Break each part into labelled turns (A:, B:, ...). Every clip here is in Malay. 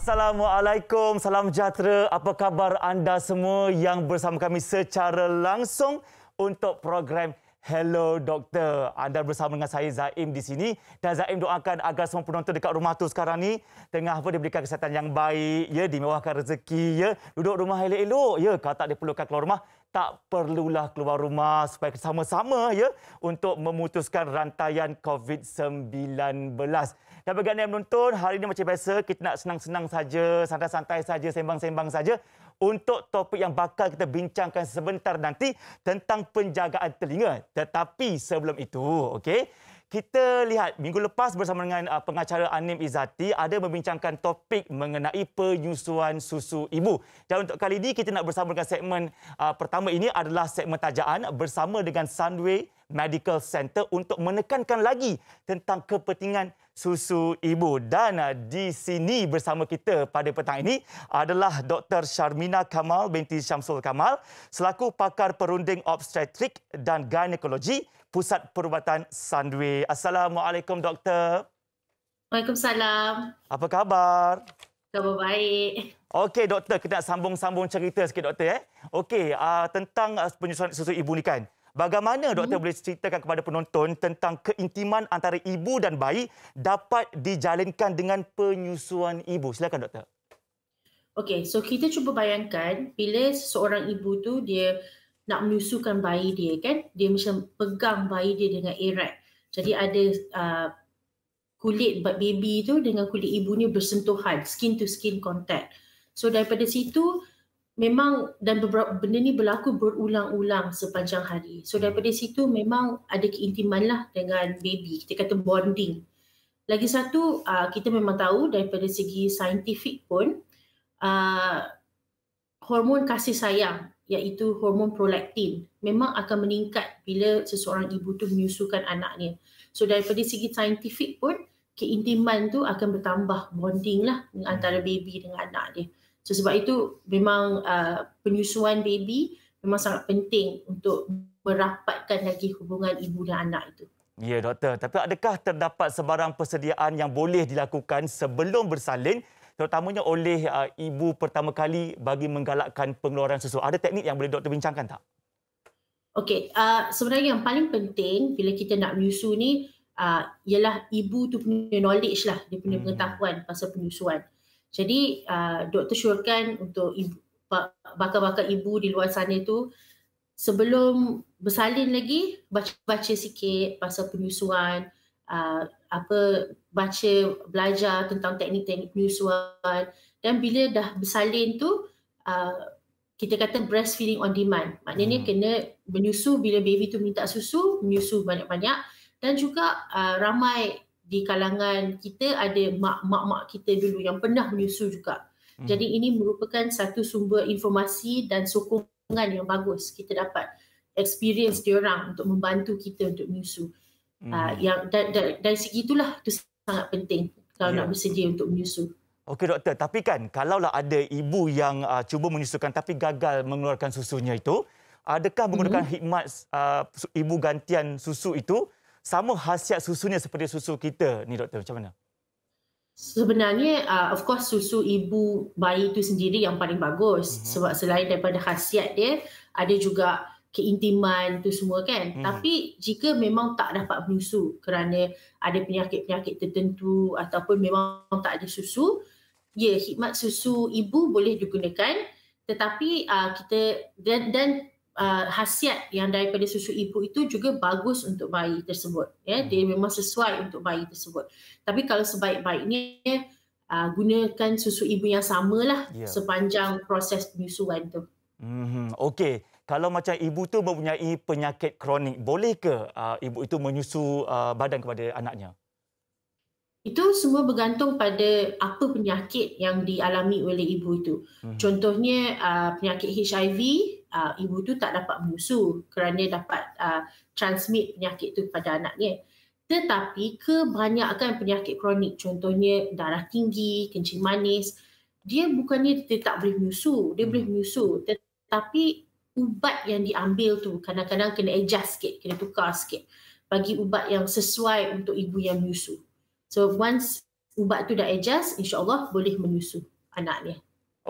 A: Assalamualaikum, salam sejahtera. Apa khabar anda semua yang bersama kami secara langsung untuk program Hello Doktor. Anda bersama dengan saya Zaim di sini dan Zaim doakan agar semua penonton dekat rumah tu sekarang ni tengah apa diberikan kesihatan yang baik, ya dimewahkan rezeki, ya duduk rumah elok-elok, ya kalau tak diperlukan keluar rumah, tak perlulah keluar rumah supaya sama-sama ya untuk memutuskan rantaian COVID-19. Dan bagi anda yang menonton, hari ini macam biasa kita nak senang-senang saja, santai-santai saja, sembang-sembang saja untuk topik yang bakal kita bincangkan sebentar nanti tentang penjagaan telinga. Tetapi sebelum itu, okey, kita lihat minggu lepas bersama dengan uh, pengacara Anim Izati ada membincangkan topik mengenai penyusuan susu ibu. Dan untuk kali ini kita nak bersama dengan segmen uh, pertama ini adalah segmen tajaan bersama dengan Sunway Medical Center untuk menekankan lagi tentang kepentingan susu ibu. Dan ah, di sini bersama kita pada petang ini adalah Dr. Sharmina Kamal binti Syamsul Kamal selaku pakar perunding obstetrik dan gynekologi Pusat Perubatan Sandwe. Assalamualaikum doktor.
B: Waalaikumsalam.
A: Apa khabar? Khabar baik. Okey doktor, kita nak sambung-sambung cerita sikit doktor eh. Okey, uh, tentang uh, penyusuan susu ibu ni kan. Bagaimana doktor mm-hmm. boleh ceritakan kepada penonton tentang keintiman antara ibu dan bayi dapat dijalankan dengan penyusuan ibu? Silakan doktor.
B: Okey, so kita cuba bayangkan bila seorang ibu tu dia nak menyusukan bayi dia kan, dia macam pegang bayi dia dengan erat. Jadi ada uh, kulit baby tu dengan kulit ibunya bersentuhan, skin to skin contact. So daripada situ memang dan beberapa benda ni berlaku berulang-ulang sepanjang hari. So hmm. daripada situ memang ada keintiman lah dengan baby. Kita kata bonding. Lagi satu, uh, kita memang tahu daripada segi saintifik pun uh, hormon kasih sayang iaitu hormon prolaktin memang akan meningkat bila seseorang ibu tu menyusukan anaknya. So daripada segi saintifik pun keintiman tu akan bertambah bonding lah antara hmm. baby dengan anak dia. So, sebab itu memang uh, penyusuan baby memang sangat penting untuk merapatkan lagi hubungan ibu dan anak itu.
A: Ya, doktor. Tapi adakah terdapat sebarang persediaan yang boleh dilakukan sebelum bersalin terutamanya oleh uh, ibu pertama kali bagi menggalakkan pengeluaran susu? Ada teknik yang boleh doktor bincangkan tak?
B: Okey, uh, sebenarnya yang paling penting bila kita nak menyusu ni uh, ialah ibu tu punya knowledge lah, dia punya hmm. pengetahuan pasal penyusuan. Jadi uh, doktor syorkan untuk ibu, bakal-bakal ibu di luar sana tu sebelum bersalin lagi baca-baca sikit pasal penyusuan uh, apa baca belajar tentang teknik-teknik penyusuan dan bila dah bersalin tu uh, kita kata breastfeeding on demand maknanya hmm. kena menyusu bila baby tu minta susu menyusu banyak-banyak dan juga uh, ramai di kalangan kita ada mak-mak kita dulu yang pernah menyusu juga. Hmm. Jadi ini merupakan satu sumber informasi dan sokongan yang bagus kita dapat experience orang untuk membantu kita untuk menyusu. Hmm. Uh, yang da- da- dari segi itulah itu sangat penting kalau yeah. nak bersedia untuk menyusu.
A: Okey doktor, tapi kan kalaulah ada ibu yang uh, cuba menyusukan tapi gagal mengeluarkan susunya itu, adakah hmm. menggunakan hmm. hikmat uh, ibu gantian susu itu sama khasiat susunya seperti susu kita ni doktor macam mana
B: Sebenarnya uh, of course susu ibu bayi itu sendiri yang paling bagus mm-hmm. sebab selain daripada khasiat dia ada juga keintiman tu semua kan mm-hmm. tapi jika memang tak dapat menyusu kerana ada penyakit-penyakit tertentu ataupun memang tak ada susu ya yeah, khidmat susu ibu boleh digunakan tetapi uh, kita dan dan uh, hasiat yang daripada susu ibu itu juga bagus untuk bayi tersebut ya yeah. Hmm. dia memang sesuai untuk bayi tersebut tapi kalau sebaik-baiknya uh, gunakan susu ibu yang samalah yeah. sepanjang proses penyusuan itu.
A: mm-hmm. okey kalau macam ibu tu mempunyai penyakit kronik boleh ke uh, ibu itu menyusu uh, badan kepada anaknya
B: itu semua bergantung pada apa penyakit yang dialami oleh ibu itu. Hmm. Contohnya uh, penyakit HIV, uh, ibu tu tak dapat menyusu kerana dapat uh, transmit penyakit tu kepada anaknya. Tetapi kebanyakan penyakit kronik contohnya darah tinggi, kencing manis, dia bukannya dia tak boleh menyusu, dia boleh hmm. menyusu tetapi ubat yang diambil tu kadang-kadang kena adjust sikit, kena tukar sikit bagi ubat yang sesuai untuk ibu yang menyusu. So once ubat tu dah adjust, insyaAllah boleh menyusu anaknya.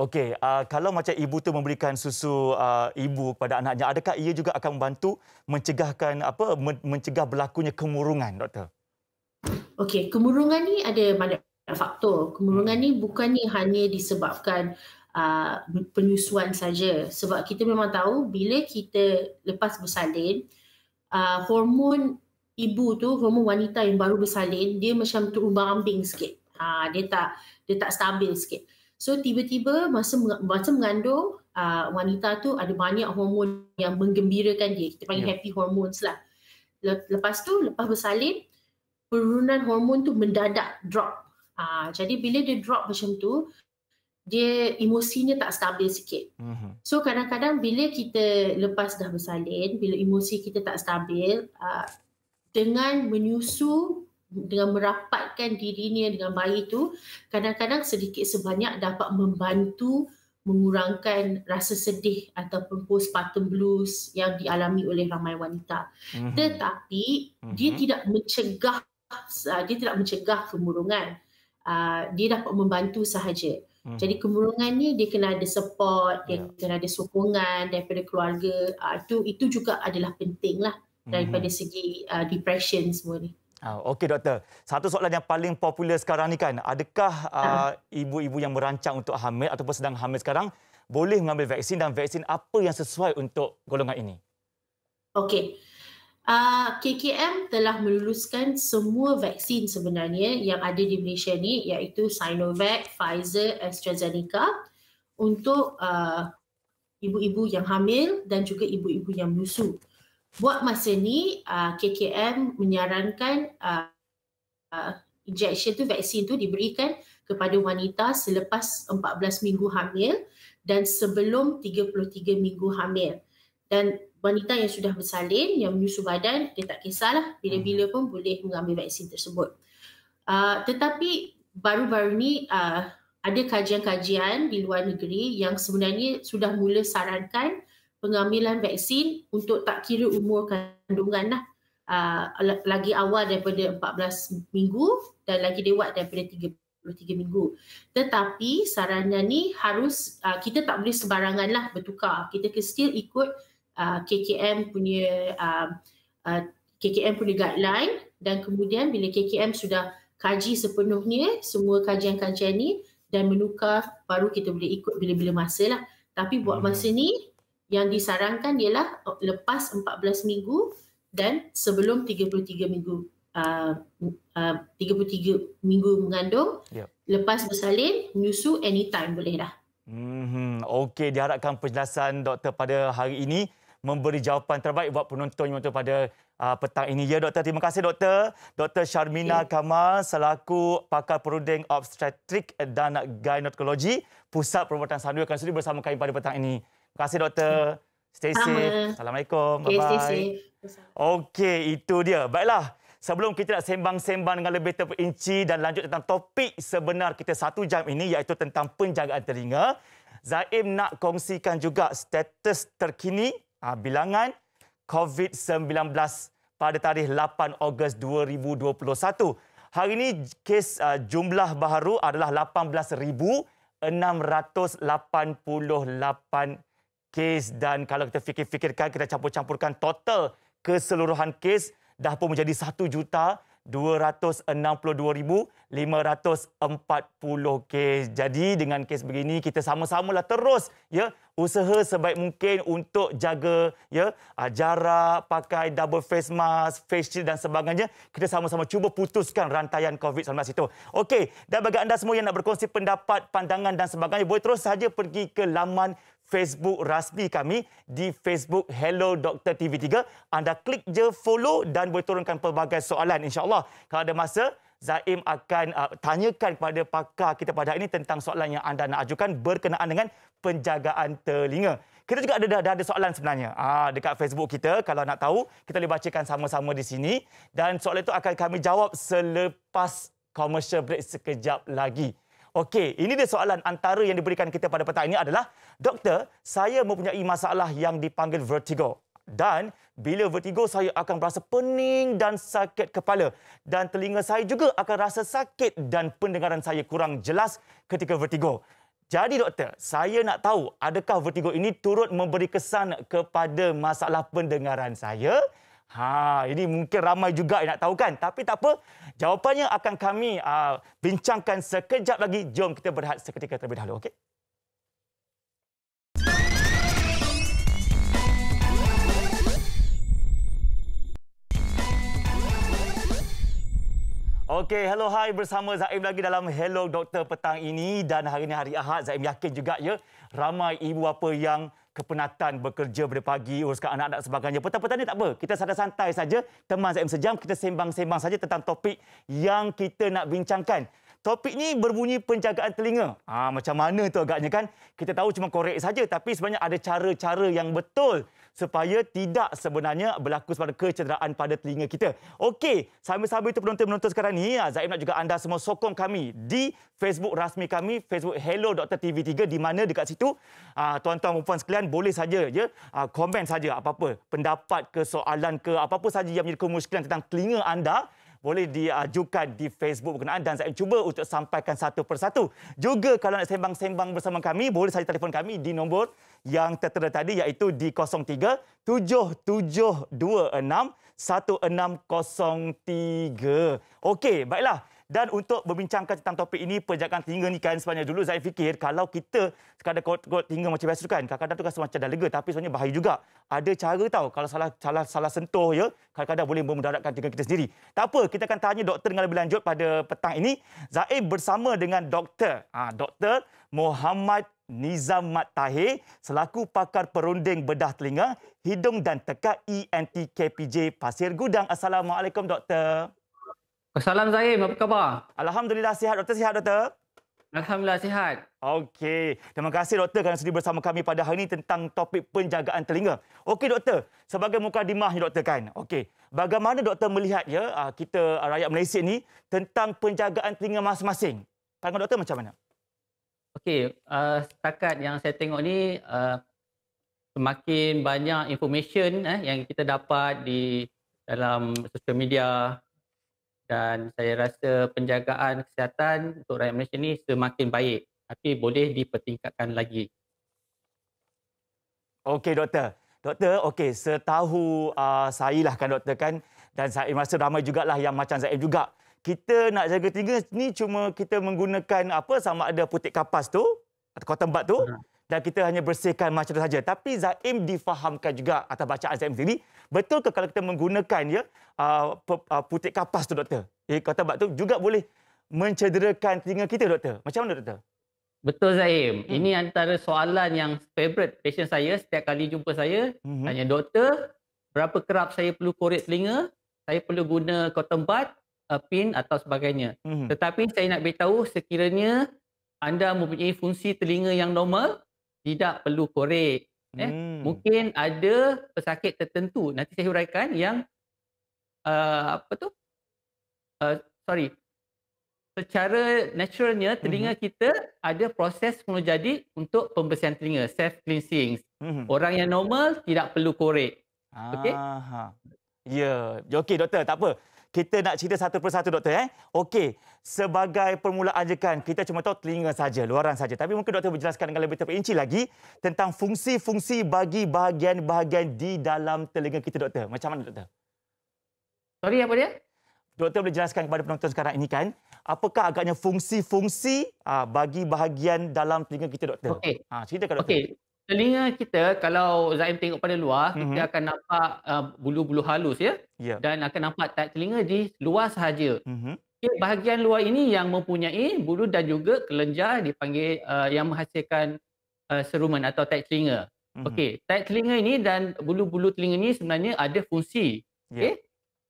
A: Okey, uh, kalau macam ibu tu memberikan susu uh, ibu kepada anaknya, adakah ia juga akan membantu mencegahkan apa mencegah berlakunya kemurungan, doktor?
B: Okey, kemurungan ni ada banyak faktor. Kemurungan hmm. ni bukannya hanya disebabkan uh, penyusuan saja. Sebab kita memang tahu bila kita lepas bersalin, uh, hormon ibu tu, hormon wanita yang baru bersalin, dia macam terumbang-ambing sikit. Uh, dia tak dia tak stabil sikit. So tiba-tiba masa masa mengandung uh, wanita tu ada banyak hormon yang menggembirakan dia. Kita panggil yeah. happy hormones lah. Lepas tu lepas bersalin penurunan hormon tu mendadak drop. Uh, jadi bila dia drop macam tu dia emosinya tak stabil sikit. Uh-huh. So kadang-kadang bila kita lepas dah bersalin, bila emosi kita tak stabil, uh, dengan menyusu dengan merapatkan diri ni dengan bayi tu, kadang-kadang sedikit sebanyak dapat membantu mengurangkan rasa sedih ataupun postpartum blues yang dialami oleh ramai wanita. Mm-hmm. Tetapi mm-hmm. dia mhm. tidak mencegah ah, dia tidak mencegah kemurungan. Ah, dia dapat membantu sahaja. Mm-hmm. Jadi kemurungan ni dia kena ada support, dia yeah. kena ada sokongan daripada keluarga. Itu ah, itu juga adalah pentinglah mhm. daripada mm-hmm. segi depression semua ni.
A: Ah, okey doktor, satu soalan yang paling popular sekarang ni kan, adakah ah, ah. ibu-ibu uh, yang merancang untuk hamil ataupun sedang hamil sekarang boleh mengambil vaksin dan vaksin apa yang sesuai untuk golongan ini?
B: Okey. Uh, KKM telah meluluskan semua vaksin sebenarnya yang ada di Malaysia ni iaitu Sinovac, Pfizer, AstraZeneca untuk uh, ibu-ibu yang hamil dan juga ibu-ibu yang busu buat masa ni uh, ah, KKM menyarankan uh, uh, injection tu vaksin tu diberikan kepada wanita selepas 14 minggu hamil dan sebelum 33 minggu hamil dan wanita yang sudah bersalin yang menyusu badan dia tak kisahlah bila-bila hmm. pun boleh mengambil vaksin tersebut uh, tetapi baru-baru ni uh, ada kajian-kajian di luar negeri yang sebenarnya sudah mula sarankan pengambilan vaksin untuk tak kira umur kandungan lah. Uh, lagi awal daripada 14 minggu dan lagi dewat daripada 33 minggu. Tetapi sarannya ni harus uh, kita tak boleh sebarangan lah bertukar. Kita ke still ikut uh, ah, KKM punya uh, uh, KKM punya guideline dan kemudian bila KKM sudah kaji sepenuhnya semua kajian-kajian ni dan menukar baru kita boleh ikut bila-bila masa lah. Tapi buat hmm. masa ni yang disarankan ialah oh, lepas 14 minggu dan sebelum 33 minggu uh, uh, 33 minggu mengandung yep. lepas bersalin menyusu anytime boleh dah.
A: Mhm okey diharapkan penjelasan doktor pada hari ini memberi jawapan terbaik buat penonton yang menonton pada uh, petang ini. Ya doktor terima kasih doktor. Doktor Sharmina okay. Kamal selaku pakar perunding obstetrik dan gynecology Pusat Perubatan Sandu akan sudi bersama kami pada petang ini. Terima kasih doktor. Stay Sama. safe. Assalamualaikum. Okay, Bye-bye. Okay, itu dia. Baiklah. Sebelum kita nak sembang-sembang dengan lebih terperinci dan lanjut tentang topik sebenar kita satu jam ini iaitu tentang penjagaan telinga, Zaim nak kongsikan juga status terkini ah, bilangan COVID-19 pada tarikh 8 Ogos 2021. Hari ini kes ah, jumlah baru adalah 18,688 kes dan kalau kita fikir-fikirkan kita campur-campurkan total keseluruhan kes dah pun menjadi juta 1,262,540 kes. Jadi dengan kes begini kita sama-samalah terus ya usaha sebaik mungkin untuk jaga ya ah, jarak, pakai double face mask, face shield dan sebagainya. Kita sama-sama cuba putuskan rantaian COVID-19 itu. Okey, dan bagi anda semua yang nak berkongsi pendapat, pandangan dan sebagainya, boleh terus saja pergi ke laman Facebook rasmi kami di Facebook Hello Dr TV3. Anda klik je follow dan boleh turunkan pelbagai soalan. InsyaAllah kalau ada masa, Zaim akan uh, tanyakan kepada pakar kita pada hari ini tentang soalan yang anda nak ajukan berkenaan dengan penjagaan telinga. Kita juga ada dah, dah ada soalan sebenarnya ah, dekat Facebook kita. Kalau nak tahu, kita boleh bacakan sama-sama di sini. Dan soalan itu akan kami jawab selepas commercial break sekejap lagi. Okey, ini dia soalan antara yang diberikan kita pada petang ini adalah, Doktor, saya mempunyai masalah yang dipanggil vertigo. Dan bila vertigo, saya akan berasa pening dan sakit kepala. Dan telinga saya juga akan rasa sakit dan pendengaran saya kurang jelas ketika vertigo. Jadi doktor, saya nak tahu adakah vertigo ini turut memberi kesan kepada masalah pendengaran saya? Ha, ini mungkin ramai juga yang nak tahu kan. Tapi tak apa, jawapannya akan kami uh, bincangkan sekejap lagi. Jom kita berehat seketika terlebih dahulu, Okay. Okey, hello hi. bersama Zaim lagi dalam Hello Doktor petang ini dan hari ini hari Ahad. Zaim yakin juga ya ramai ibu bapa yang kepenatan bekerja pada pagi, uruskan anak-anak sebagainya. Petang-petang ini tak apa. Kita santai-santai saja. Teman saya sejam, kita sembang-sembang saja tentang topik yang kita nak bincangkan. Topik ini berbunyi penjagaan telinga. ha, macam mana tu agaknya kan? Kita tahu cuma korek saja tapi sebenarnya ada cara-cara yang betul supaya tidak sebenarnya berlaku sebarang kecederaan pada telinga kita. Okey, sambil-sambil itu penonton-penonton sekarang ni, ah, Zaim nak juga anda semua sokong kami di Facebook rasmi kami, Facebook Hello Dr. TV3 di mana dekat situ ah, tuan-tuan dan puan sekalian boleh saja ya ah, komen saja apa-apa pendapat ke soalan ke apa-apa saja yang menjadi kemusykilan tentang telinga anda boleh diajukan di Facebook berkenaan dan saya cuba untuk sampaikan satu persatu. Juga kalau nak sembang-sembang bersama kami, boleh saya telefon kami di nombor yang tertera tadi iaitu di 03 7726 1603. Okey, baiklah. Dan untuk membincangkan tentang topik ini, penjagaan tinggi ni kan sebenarnya dulu saya fikir kalau kita sekadar kot kot tinggal macam biasa tu kan, kadang-kadang tu rasa macam dah lega tapi sebenarnya bahaya juga. Ada cara tau kalau salah salah salah sentuh ya, kadang-kadang boleh memudaratkan tinggi kita sendiri. Tak apa, kita akan tanya doktor dengan lebih lanjut pada petang ini. Zaid bersama dengan doktor, ah ha, doktor Muhammad Nizam Mat Tahir selaku pakar perunding bedah telinga, hidung dan teka ENT KPJ Pasir Gudang. Assalamualaikum doktor. Salam Zahim, apa khabar? Alhamdulillah sihat, doktor sihat doktor. Alhamdulillah sihat. Okey, terima kasih doktor kerana sudi bersama kami pada hari ini tentang topik penjagaan telinga. Okey doktor, sebagai muka dimah ni doktor kan. Okey, bagaimana doktor melihat ya ah, kita ah, rakyat Malaysia ni tentang penjagaan telinga masing-masing?
C: Pandangan doktor macam mana? Okey, uh, setakat yang saya tengok ni uh, semakin banyak information eh, yang kita dapat di dalam sosial media dan saya rasa penjagaan kesihatan untuk rakyat Malaysia ni semakin baik tapi boleh dipertingkatkan lagi.
A: Okey doktor. Doktor, okey, setahu uh, saya lah kan doktor kan dan saya masa ramai juga lah yang macam saya juga. Kita nak jaga tinggal ni cuma kita menggunakan apa sama ada putik kapas tu atau cotton bud tu dan kita hanya bersihkan macam tu saja. Tapi Zaim difahamkan juga atas bacaan Zaim sendiri, betul ke kalau kita menggunakan ya uh, uh putik kapas tu doktor? Eh, kata bab tu juga boleh mencederakan telinga kita doktor. Macam mana doktor?
C: Betul Zaim. Hmm. Ini antara soalan yang favorite patient saya setiap kali jumpa saya. Hmm. Tanya doktor, berapa kerap saya perlu korek telinga? Saya perlu guna cotton bud, uh, pin atau sebagainya. Hmm. Tetapi saya nak beritahu sekiranya anda mempunyai fungsi telinga yang normal, tidak perlu korek eh hmm. mungkin ada pesakit tertentu nanti saya huraikan yang uh, apa tu uh, sorry secara naturalnya telinga hmm. kita ada proses perlu jadi untuk pembersihan telinga self cleansing hmm. orang yang normal tidak perlu korek okey
A: ya yeah. okey doktor tak apa kita nak cerita satu persatu doktor eh. Okey, sebagai permulaan je kan, kita cuma tahu telinga saja, luaran saja. Tapi mungkin doktor menjelaskan dengan lebih terperinci lagi tentang fungsi-fungsi bagi bahagian-bahagian di dalam telinga kita doktor. Macam mana doktor? Sorry apa dia? Doktor boleh jelaskan kepada penonton sekarang ini kan, apakah agaknya fungsi-fungsi ah, bagi bahagian dalam telinga kita doktor?
C: Okey. Ha, cerita kepada doktor. Okey telinga kita kalau Zaim tengok pada luar mm-hmm. kita mhm. akan nampak uh, bulu-bulu halus ya yeah. dan akan nampak tahi telinga di luar sahaja. Mm-hmm. Okay, bahagian luar ini yang mempunyai bulu dan juga kelenjar dipanggil uh, yang menghasilkan uh, serumen atau tahi telinga. Mm-hmm. Okey, tahi telinga ini dan bulu-bulu telinga ini sebenarnya ada fungsi. Ya. Okey. Yeah.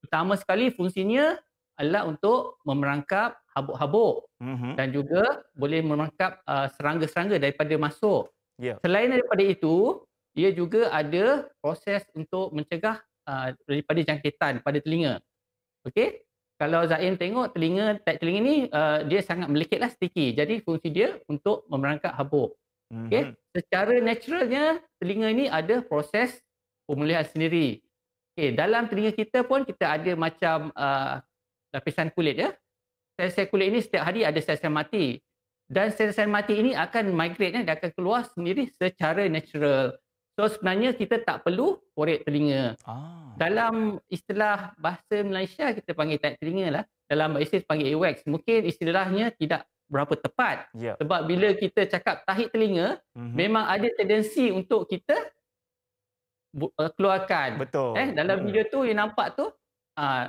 C: Pertama sekali fungsinya adalah untuk memerangkap habuk-habuk mm-hmm. dan juga boleh memerangkap uh, serangga-serangga daripada masuk. Yeah. Selain daripada itu, ia juga ada proses untuk mencegah uh, daripada jangkitan pada telinga. Okey? Kalau Zain tengok telinga tak telinga ni uh, dia sangat melekitlah sticky. Jadi fungsi dia untuk memerangkap habuk. Mm-hmm. Okey? Mhm. Secara naturalnya telinga ini ada proses pemulihan sendiri. Okey, dalam telinga kita pun kita ada macam uh, lapisan kulit ya. Sel-sel kulit ini setiap hari ada sel-sel mati dan sel-sel mati ini akan migrate eh, dan akan keluar sendiri secara natural. So sebenarnya kita tak perlu korek telinga. Ah. Dalam istilah bahasa Malaysia kita panggil tak telinga lah. Dalam bahasa kita panggil AWAX. Mungkin istilahnya tidak berapa tepat. Yeah. Sebab bila kita cakap tahi telinga, mm-hmm. memang ada tendensi untuk kita eh, keluarkan. Betul. Eh, dalam mm. video tu yang nampak tu, uh, ah,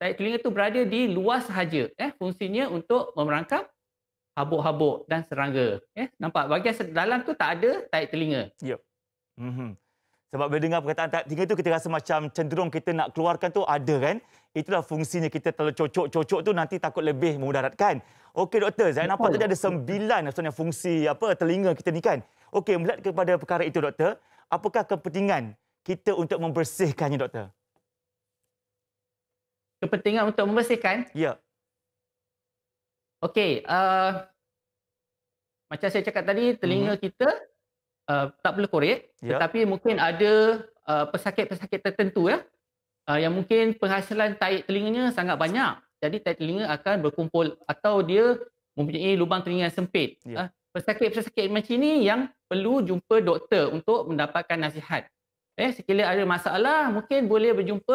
C: tahi telinga tu berada di luar sahaja. Eh, fungsinya untuk memerangkap habuk-habuk dan serangga. Eh, nampak bahagian dalam tu tak ada taik telinga.
A: Ya. Mm-hmm. Sebab bila dengar perkataan taik telinga tu kita rasa macam cenderung kita nak keluarkan tu ada kan? Itulah fungsinya kita terlalu cocok-cocok tu nanti takut lebih memudaratkan. Okey doktor, saya nampak tadi ada sembilan sebenarnya fungsi apa telinga kita ni kan. Okey, melihat kepada perkara itu doktor, apakah kepentingan kita untuk membersihkannya doktor?
C: Kepentingan untuk membersihkan? Ya. Okey, uh, macam saya cakap tadi, telinga hmm. kita uh, tak perlu korek, yeah. tetapi mungkin ada uh, pesakit-pesakit tertentu ya, uh, yang mungkin penghasilan tai telinganya sangat banyak. Jadi tai telinga akan berkumpul atau dia mempunyai lubang telinga yang sempit. Yeah. Ya. Uh, pesakit-pesakit macam ini yang perlu jumpa doktor untuk mendapatkan nasihat. Eh, sekiranya ada masalah, mungkin boleh berjumpa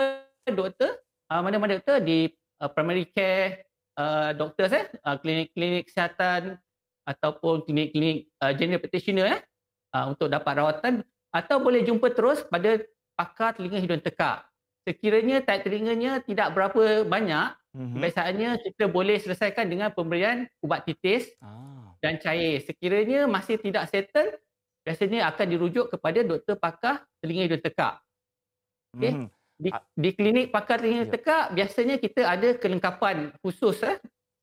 C: doktor, uh, mana-mana doktor di uh, primary care, Uh, doktor eh klinik-klinik uh, kesihatan ataupun klinik-klinik uh, general practitioner eh uh, untuk dapat rawatan atau boleh jumpa terus pada pakar telinga hidung tekak sekiranya tahi telinganya tidak berapa banyak mm-hmm. biasanya kita boleh selesaikan dengan pemberian ubat titis ah. dan cair sekiranya masih tidak settle biasanya akan dirujuk kepada doktor pakar telinga hidung tekak okey mm-hmm. Di, ah. di klinik pakar telinga ya. tekak biasanya kita ada kelengkapan khusus eh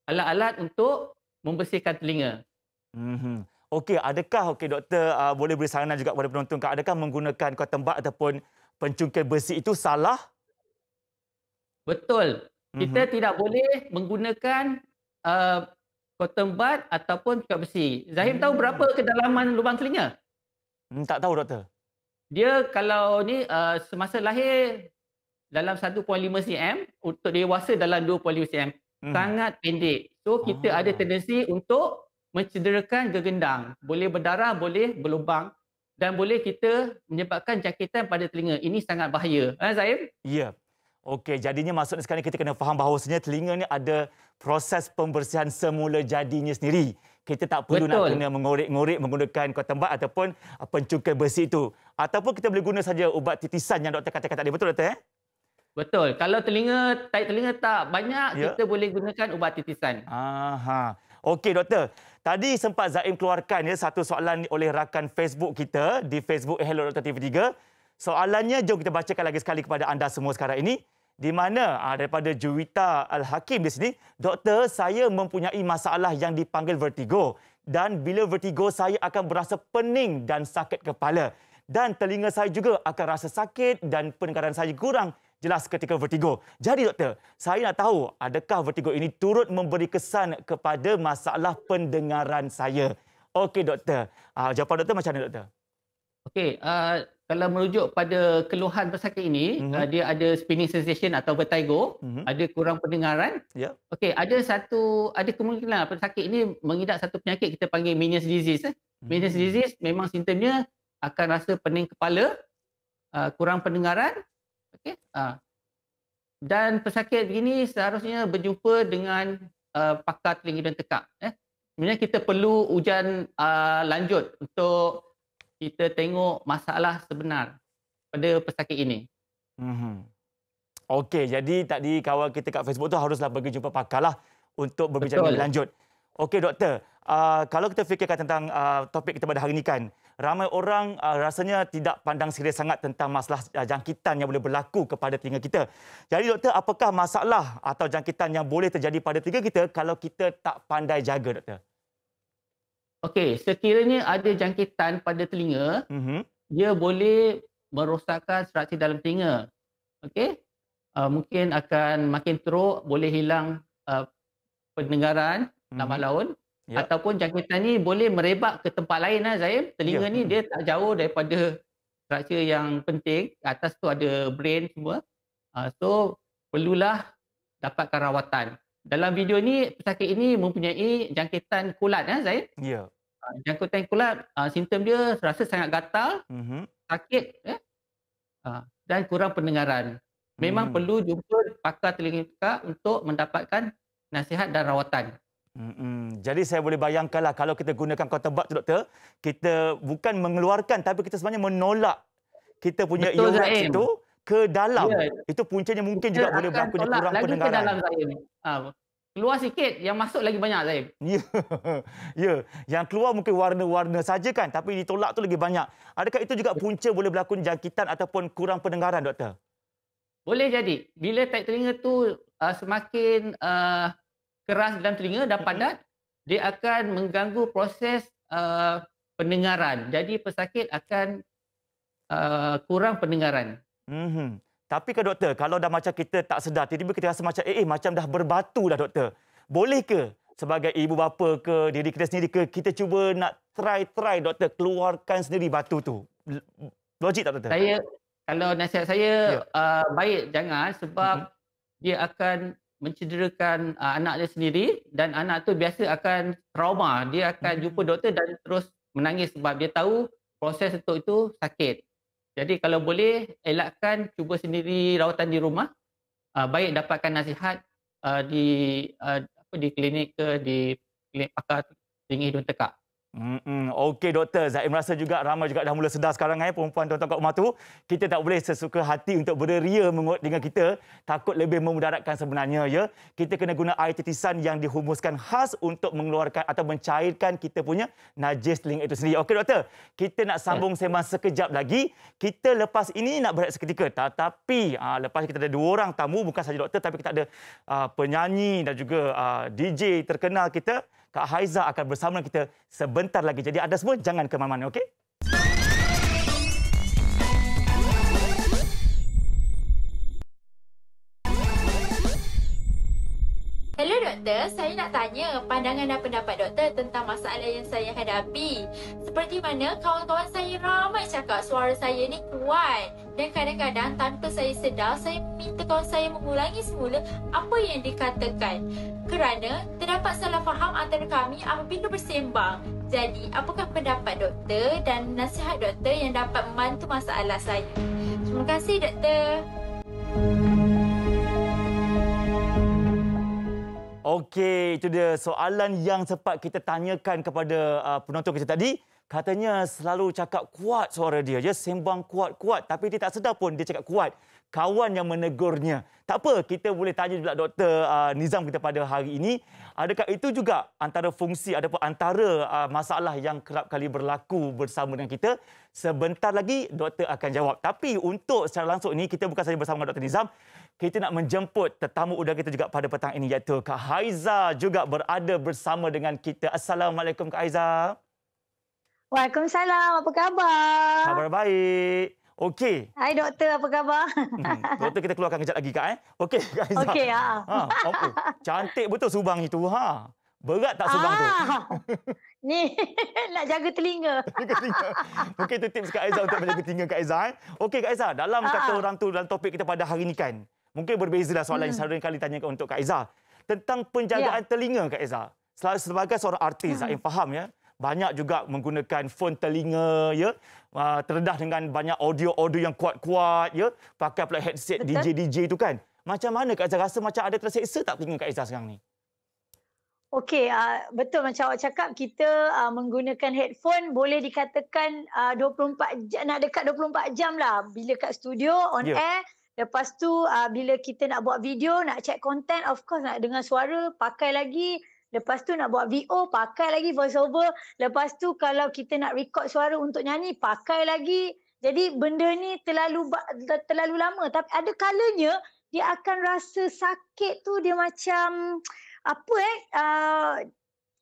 C: alat-alat untuk membersihkan telinga.
A: Mhm. Okey, adakah okey doktor uh, boleh beri saranan juga kepada penonton kan adakah menggunakan kuah tembak ataupun pencungkil besi itu salah?
C: Betul. Kita mm-hmm. tidak boleh menggunakan uh, tembak ataupun cungkil besi. Zahim mm-hmm. tahu hmm. berapa kedalaman lubang telinga? Hmm, tak tahu doktor. Dia kalau ni uh, semasa lahir dalam 1.5 cm untuk dewasa dalam 2.5 cm. Hmm. Sangat pendek. So kita oh. ada tendensi untuk mencederakan gegendang. Boleh berdarah, boleh berlubang dan boleh kita menyebabkan jangkitan pada telinga. Ini sangat bahaya. Ha Zaim?
A: Ya. Yeah. Okey, jadinya maksudnya sekarang kita kena faham bahawa sebenarnya telinga ni ada proses pembersihan semula jadinya sendiri. Kita tak perlu Betul. nak kena mengorek-ngorek menggunakan kuat tembak ataupun ah, pencukai besi itu. Ataupun kita boleh guna saja ubat titisan yang doktor kata-kata tadi. Betul, Doktor? Eh?
C: Betul. Kalau telinga tahi telinga tak banyak, ya. kita boleh gunakan ubat titisan. Aha.
A: Okey doktor. Tadi sempat Zaim keluarkan ya satu soalan oleh rakan Facebook kita di Facebook Hello Doktor TV3. Soalannya jom kita bacakan lagi sekali kepada anda semua sekarang ini. Di mana ah, daripada Juwita Al Hakim di sini, doktor saya mempunyai masalah yang dipanggil vertigo dan bila vertigo saya akan berasa pening dan sakit kepala dan telinga saya juga akan rasa sakit dan pendengaran saya kurang jelas ketika vertigo. Jadi doktor, saya nak tahu adakah vertigo ini turut memberi kesan kepada masalah pendengaran saya? Okey doktor. Uh, jawapan doktor macam mana doktor?
C: Okey, uh, kalau merujuk pada keluhan pesakit ini, mm-hmm. uh, dia ada spinning sensation atau vertigo, mm-hmm. ada kurang pendengaran. Yeah. Okey, ada satu ada kemungkinan pesakit ini mengidap satu penyakit kita panggil Meniere's disease eh. Mhm. Meniere's mm-hmm. disease memang simptomnya akan rasa pening kepala, uh, kurang pendengaran Okay, ha. Ah. dan pesakit begini seharusnya berjumpa dengan uh, pakar telinga dan tekak eh sebenarnya kita perlu ujian uh, lanjut untuk kita tengok masalah sebenar pada pesakit ini mm-hmm. okey
A: jadi tadi kawan kita kat Facebook tu haruslah pergi jumpa pakar lah untuk berbincang lebih lanjut okey doktor Uh, kalau kita fikirkan tentang uh, topik kita pada hari ini kan, ramai orang uh, rasanya tidak pandang serius sangat tentang masalah uh, jangkitan yang boleh berlaku kepada telinga kita. Jadi doktor, apakah masalah atau jangkitan yang boleh terjadi pada telinga kita kalau kita tak pandai jaga
C: doktor? Okey, sekiranya ada jangkitan pada telinga, mm-hmm. dia boleh merosakkan serat dalam telinga. Okey? Uh, mungkin akan makin teruk, boleh hilang uh, pendengaran mm-hmm. lama laun Yep. Ya. Ataupun jangkitan ni boleh merebak ke tempat lain lah Zahim. Telinga yep. Ya. ni dia tak jauh daripada rasa yang penting. Atas tu ada brain semua. Uh, so perlulah dapatkan rawatan. Dalam video ni, pesakit ini mempunyai jangkitan kulat eh, ya Zahim. Ya. Uh, jangkitan kulat, uh, simptom dia rasa sangat gatal, mm-hmm. sakit eh? uh, dan kurang pendengaran. Memang mm. perlu jumpa pakar telinga untuk mendapatkan nasihat dan rawatan.
A: Mm-mm. Jadi saya boleh bayangkanlah kalau kita gunakan kata tebak tu doktor, kita bukan mengeluarkan tapi kita sebenarnya menolak kita punya ilmu itu ke dalam. Yeah. Itu puncanya mungkin kita juga boleh berlaku di kurang lagi pendengaran. Ke dalam saya
C: ah, keluar sikit yang masuk lagi banyak Zaim. Ya.
A: Ya, yang keluar mungkin warna-warna saja kan tapi ditolak tu lagi banyak. Adakah itu juga punca boleh berlaku jangkitan ataupun kurang pendengaran doktor?
C: Boleh jadi. Bila tak telinga tu uh, semakin uh, keras dalam telinga dan padat dia akan mengganggu proses uh, pendengaran jadi pesakit akan
A: uh, kurang pendengaran mm-hmm. tapi ke doktor kalau dah macam kita tak sedar tiba-tiba kita rasa macam eh, eh macam dah berbatu dah doktor boleh ke sebagai ibu bapa ke diri kita sendiri ke kita cuba nak try-try doktor keluarkan sendiri batu tu
C: logik tak doktor saya kalau nasihat saya yeah. uh, baik jangan sebab mm-hmm. dia akan mencederakan uh, anak dia sendiri dan anak tu biasa akan trauma dia akan mhm. jumpa doktor dan terus menangis sebab dia tahu proses untuk itu sakit jadi kalau boleh elakkan cuba sendiri rawatan di rumah uh, baik dapatkan nasihat uh, di uh, apa di klinik ke di klinik pakar tinggi dan tekak
A: Hmm, okey doktor. Zaim rasa juga ramai juga dah mula sedar sekarang eh perempuan tuan-tuan kat rumah tu. Kita tak boleh sesuka hati untuk berderia mengut dengan kita. Takut lebih memudaratkan sebenarnya ya. Kita kena guna air titisan yang dihumuskan khas untuk mengeluarkan atau mencairkan kita punya najis link itu sendiri. Okey doktor. Kita nak sambung hmm. sembang sekejap lagi. Kita lepas ini nak berehat seketika. Tetapi ah, lepas kita ada dua orang tamu bukan saja doktor tapi kita ada aa, ah, penyanyi dan juga aa, ah, DJ terkenal kita Kak Haiza akan bersama kita sebentar lagi. Jadi ada semua jangan ke mana-mana, okey?
B: doktor, saya nak tanya pandangan dan pendapat doktor tentang masalah yang saya hadapi. Seperti mana kawan-kawan saya ramai cakap suara saya ni kuat dan kadang-kadang tanpa saya sedar, saya minta kawan saya mengulangi semula apa yang dikatakan. Kerana terdapat salah faham antara kami apabila bersembang. Jadi, apakah pendapat doktor dan nasihat doktor yang dapat membantu masalah saya? Terima kasih doktor.
A: Okey, itu dia soalan yang sempat kita tanyakan kepada uh, penonton kita tadi. Katanya selalu cakap kuat suara dia. Dia sembang kuat-kuat tapi dia tak sedar pun dia cakap kuat. Kawan yang menegurnya. Tak apa, kita boleh tanya juga Dr. Uh, Nizam kita pada hari ini. Adakah itu juga antara fungsi ataupun antara uh, masalah yang kerap kali berlaku bersama dengan kita? Sebentar lagi, doktor akan jawab. Tapi untuk secara langsung ini, kita bukan saja bersama dengan Dr. Nizam kita nak menjemput tetamu udara kita juga pada petang ini iaitu Kak Haiza juga berada bersama dengan kita. Assalamualaikum Kak Haiza.
D: Waalaikumsalam. Apa khabar?
A: Khabar baik. Okey.
D: Hai doktor, apa khabar? Hmm,
A: doktor kita keluarkan kejap lagi Kak eh. Okey Kak Haiza. Okey ya. ha. Oh, Cantik betul subang itu ha. Berat tak subang ah. tu?
D: Ni nak jaga telinga.
A: Okey, tu tips Kak Aiza untuk menjaga telinga Kak Aiza. Eh. Okey Kak Aiza, dalam ah. kata ah. orang tu dalam topik kita pada hari ini kan. Mungkin berbeza lah soalan hmm. yang selalu kali tanya untuk Kak Izzah. Tentang penjagaan ya. telinga Kak Izzah. Selalu sebagai seorang artis, saya hmm. faham ya. Banyak juga menggunakan fon telinga ya. Ah, terendah dengan banyak audio-audio yang kuat-kuat ya. Pakai pula headset DJ-DJ itu kan. Macam mana Kak Izzah rasa macam ada terseksa tak telinga Kak Izzah sekarang ni?
D: Okey, uh, betul macam awak cakap kita uh, menggunakan headphone boleh dikatakan uh, 24 jam, nak dekat 24 jam lah bila kat studio on yeah. air Lepas tu uh, bila kita nak buat video, nak check content, of course nak dengar suara, pakai lagi. Lepas tu nak buat VO, pakai lagi voice over. Lepas tu kalau kita nak record suara untuk nyanyi, pakai lagi. Jadi benda ni terlalu terlalu lama. Tapi ada kalanya dia akan rasa sakit tu dia macam apa eh uh,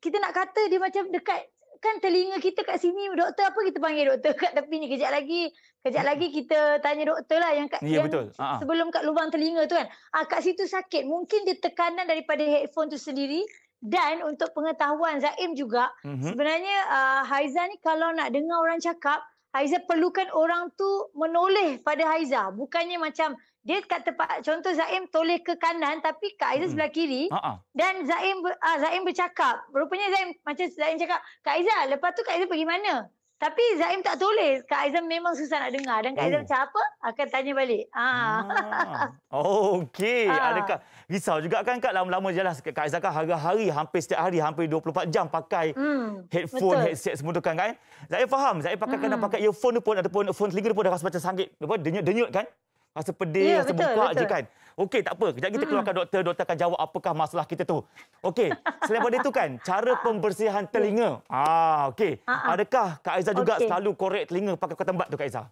D: kita nak kata dia macam dekat kan telinga kita kat sini doktor apa kita panggil doktor kat tepi ni kejap lagi kejap lagi kita tanya doktor lah yang kat ya, yang betul. Ah, ah. sebelum kat lubang telinga tu kan ah kat situ sakit mungkin dia tekanan daripada headphone tu sendiri dan untuk pengetahuan Zaim juga mm-hmm. sebenarnya uh, Haiza ni kalau nak dengar orang cakap Haiza perlukan orang tu menoleh pada Haiza bukannya macam dia kat tempat contoh Zaim toleh ke kanan tapi Kak Aizan hmm. sebelah kiri Ha-ha. dan Zaim uh, Zaim bercakap rupanya Zaim macam Zaim cakap Kak Aizan lepas tu Kak Aizan pergi mana tapi Zaim tak tulis. Kak Aizan memang susah nak dengar. Dan Kak Aizan oh. macam apa? Akan tanya balik. Ah. ah.
A: Okey. Ah. Adakah risau juga kan Kak? Lama-lama je lah Kak Aizan kan hari-hari, hampir setiap hari, hampir 24 jam pakai hmm. headphone, Betul. headset semua tu kan kan? Zaim faham. Zaim pakai hmm. kena pakai earphone pun ataupun phone telinga pun dah rasa macam sangit. Denyut, denyut kan? rasa pedih, ya, rasa betul, buka betul. je kan. Okey, tak apa. Kejap kita hmm. keluarkan hmm. doktor. Doktor akan jawab apakah masalah kita tu. Okey, selain daripada itu kan, cara pembersihan ya. telinga. Ah, Okey, ha, ha. adakah Kak Aizah juga selalu korek telinga pakai kotak tembak tu Kak Aizah?